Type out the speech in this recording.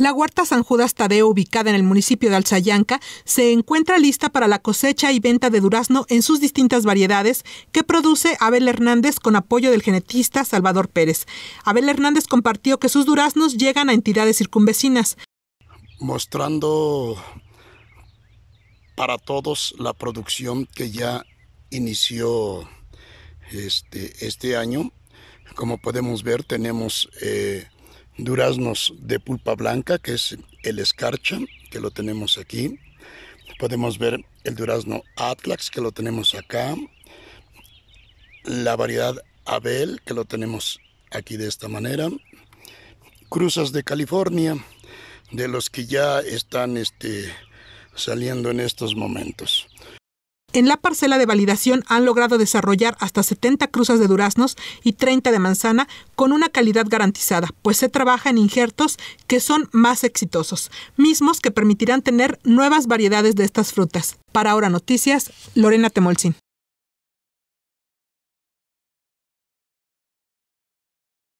La huerta San Judas Tadeo, ubicada en el municipio de Alzayanca, se encuentra lista para la cosecha y venta de durazno en sus distintas variedades que produce Abel Hernández con apoyo del genetista Salvador Pérez. Abel Hernández compartió que sus duraznos llegan a entidades circunvecinas. Mostrando para todos la producción que ya inició este, este año. Como podemos ver, tenemos eh, duraznos de pulpa blanca, que es el escarcha, que lo tenemos aquí. Podemos ver el durazno Atlax, que lo tenemos acá. La variedad Abel, que lo tenemos aquí de esta manera. Cruzas de California, de los que ya están este, saliendo en estos momentos. En la parcela de validación han logrado desarrollar hasta 70 cruzas de duraznos y 30 de manzana con una calidad garantizada, pues se trabaja en injertos que son más exitosos, mismos que permitirán tener nuevas variedades de estas frutas. Para Ahora Noticias, Lorena Temolcín.